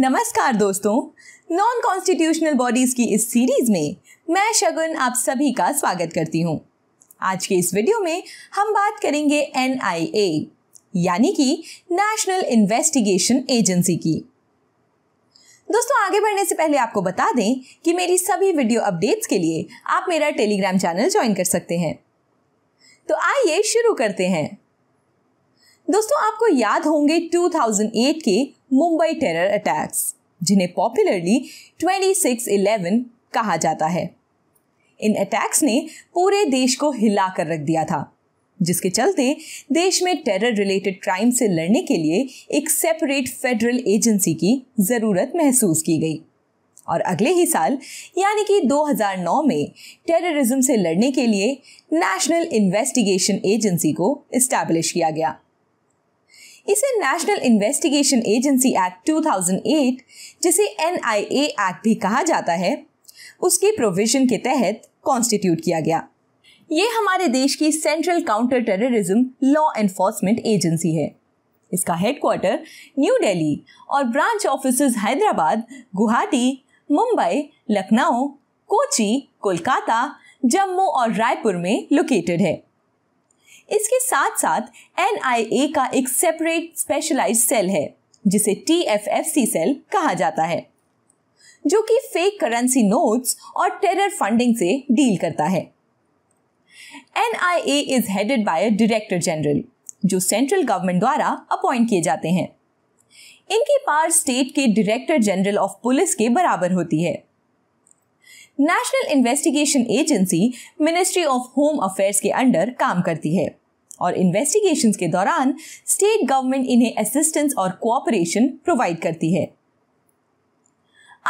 नमस्कार दोस्तों non constitutional bodies की इस सीरीज़ में मैं शगुन आप सभी का स्वागत करती हूँ आज के इस वीडियो में हम बात करेंगे एन यानी कि नेशनल इन्वेस्टिगेशन एजेंसी की दोस्तों आगे बढ़ने से पहले आपको बता दें कि मेरी सभी वीडियो अपडेट्स के लिए आप मेरा टेलीग्राम चैनल ज्वाइन कर सकते हैं तो आइए शुरू करते हैं दोस्तों आपको याद होंगे 2008 के मुंबई टेरर अटैक्स जिन्हें पॉपुलरली 2611 कहा जाता है इन अटैक्स ने पूरे देश को हिला कर रख दिया था जिसके चलते देश में टेरर रिलेटेड क्राइम से लड़ने के लिए एक सेपरेट फेडरल एजेंसी की ज़रूरत महसूस की गई और अगले ही साल यानी कि 2009 में टेररिज्म से लड़ने के लिए नेशनल इन्वेस्टिगेशन एजेंसी को इस्टेब्लिश किया गया इसे नेशनल इन्वेस्टिगेशन एजेंसी एक्ट 2008 जिसे एन एक्ट भी कहा जाता है उसके प्रोविजन के तहत कॉन्स्टिट्यूट किया गया ये हमारे देश की central counter terrorism law enforcement agency है इसका हेडक्वार्टर न्यू दिल्ली और ब्रांच ऑफिस हैदराबाद गुवाहाटी मुंबई लखनऊ कोची कोलकाता जम्मू और रायपुर में लोकेटेड है इसके साथ साथ एन का एक सेपरेट स्पेशलाइज सेल है जिसे टी सेल कहा जाता है जो कि फेक करेंसी नोट्स और टेरर फंडिंग से डील करता है N is headed by director general जो सेंट्रल गवर्नमेंट द्वारा अपॉइंट किए जाते हैं इनकी पावर स्टेट के डायरेक्टर जनरल ऑफ पुलिस के बराबर होती है national investigation agency ministry of home affairs के अंडर काम करती है और इन्वेस्टिगेशंस के दौरान स्टेट गवर्नमेंट इन्हें असिस्टेंस और कोऑपरेशन प्रोवाइड करती है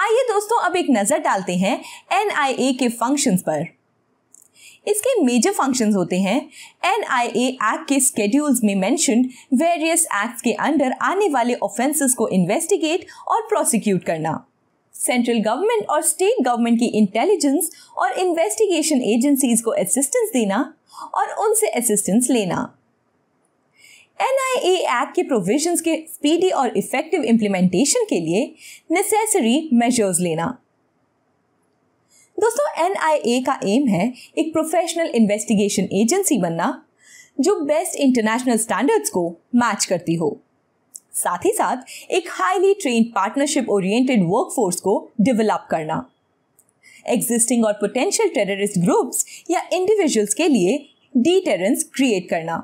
आइए दोस्तों अब एक नज़र डालते हैं एन के फंक्शंस पर इसके मेजर फंक्शंस होते हैं एन आई एक्ट के स्केड्यूल्स में मेंशन वेरियस एक्ट्स के अंडर आने वाले ऑफेंसेस को इन्वेस्टिगेट और प्रोसिक्यूट करना सेंट्रल गवर्नमेंट और स्टेट गवर्नमेंट की इंटेलिजेंस और इन्वेस्टिगेशन एजेंसीज को असिस्टेंस देना और उनसे असिस्टेंस लेना एनआईए एक्ट के प्रोविजंस के स्पीडी और इफेक्टिव इम्प्लीमेंटेशन के लिए नेसेसरी मेजर्स लेना दोस्तों एन का एम है एक प्रोफेशनल इन्वेस्टिगेशन एजेंसी बनना जो बेस्ट इंटरनेशनल स्टैंडर्ड्स को मैच करती हो साथ ही साथ एक highly train partnership oriented workforce को डेवलप करना एग्जिस्टिंग और पोटेंशियल टेररिस्ट ग्रुप्स या इंडिविजुअल्स के लिए डिटेरेंस क्रिएट करना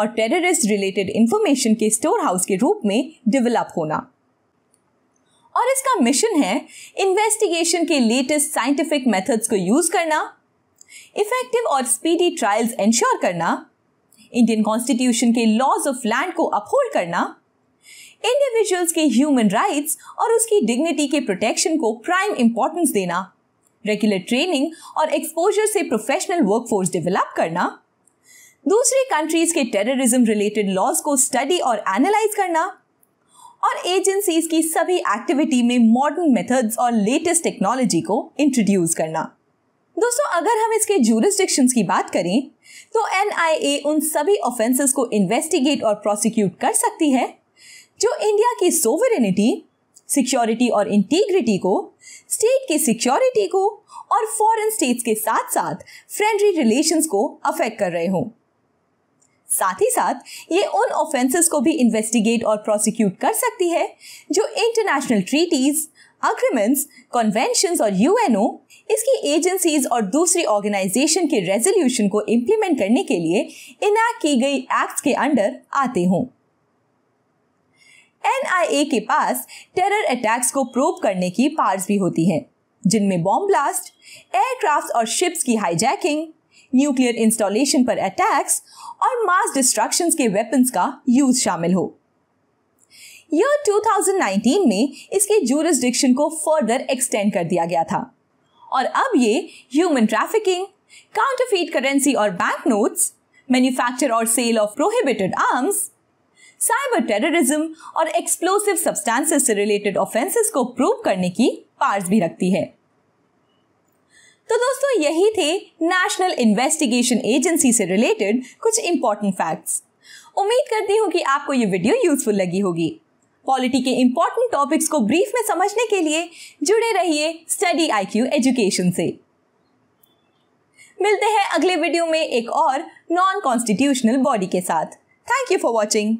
और टेररिस्ट रिलेटेड इंफॉर्मेशन के स्टोर हाउस के रूप में डेवलप होना और इसका मिशन है इन्वेस्टिगेशन के लेटेस्ट साइंटिफिक मेथड्स को यूज करना इफेक्टिव और स्पीडी ट्रायल्स इंश्योर करना इंडियन कॉन्स्टिट्यूशन के लॉज ऑफ लैंड को अपहोल्ड करना इंडिविजुअल्स के ह्यूमन राइट्स और उसकी डिग्निटी के प्रोटेक्शन को प्राइम इंपॉर्टेंस देना रेगुलर ट्रेनिंग और एक्सपोजर से प्रोफेशनल वर्कफोर्स डेवलप करना दूसरी कंट्रीज के टेररिज्म रिलेटेड लॉज को स्टडी और एनालाइज करना और एजेंसीज की सभी एक्टिविटी में मॉडर्न मेथड्स और लेटेस्ट टेक्नोलॉजी को इंट्रोड्यूस करना दोस्तों अगर हम इसके जूरिस्टिक्शन की बात करें तो एन उन सभी ऑफेंसेस को इन्वेस्टिगेट और प्रोसिक्यूट कर सकती है जो इंडिया की सोवरेनिटी सिक्योरिटी और इंटीग्रिटी को स्टेट की सिक्योरिटी को और फॉरेन स्टेट्स के साथ साथ फ्रेंडली रिलेशंस को अफेक्ट कर रहे हों साथ ही साथ ये उन ऑफेंसेस को भी इन्वेस्टिगेट और प्रोसिक्यूट कर सकती है जो इंटरनेशनल ट्रीटीज अग्रीमेंट्स कन्वेंशन और यूएनओ इसकी एजेंसीज और दूसरी ऑर्गेनाइजेशन के रेजोल्यूशन को इम्प्लीमेंट करने के लिए इनैक्ट की गई एक्ट्स के अंडर आते हों एनआईए के पास टेरर अटैक्स को प्रोब करने की पार्स भी होती हैं जिनमें बॉम्ब ब्लास्ट एयरक्राफ्ट और शिप्स की हाईजैकिंग न्यूक्लियर इंस्टॉलेशन पर अटैक्स और मास डिस्ट्रक्शन के वेपन्स का यूज शामिल हो यह 2019 में इसके जूरिस्डिक्शन को फर्दर एक्सटेंड कर दिया गया था और अब ये ह्यूमन ट्रैफिकिंग काउंटरफीट करेंसी और बैंक नोट्स मैन्युफैक्चर और sale of prohibited arms cyber terrorism और एक्सप्लोसिव सब्सटेंसेस से रिलेटेड ऑफेंसेस को प्रूव करने की पार्स भी रखती है तो दोस्तों यही थे नेशनल इन्वेस्टिगेशन एजेंसी से रिलेटेड कुछ इंपॉर्टेंट फैक्ट्स उम्मीद करती हूँ कि आपको ये वीडियो यूजफुल लगी होगी पॉलिटी के इंपॉर्टेंट टॉपिक्स को ब्रीफ में समझने के लिए जुड़े रहिए स्टडी आईक्यू एजुकेशन से मिलते हैं अगले वीडियो में एक और नॉन कॉन्स्टिट्यूशनल बॉडी के साथ थैंक यू फॉर वॉचिंग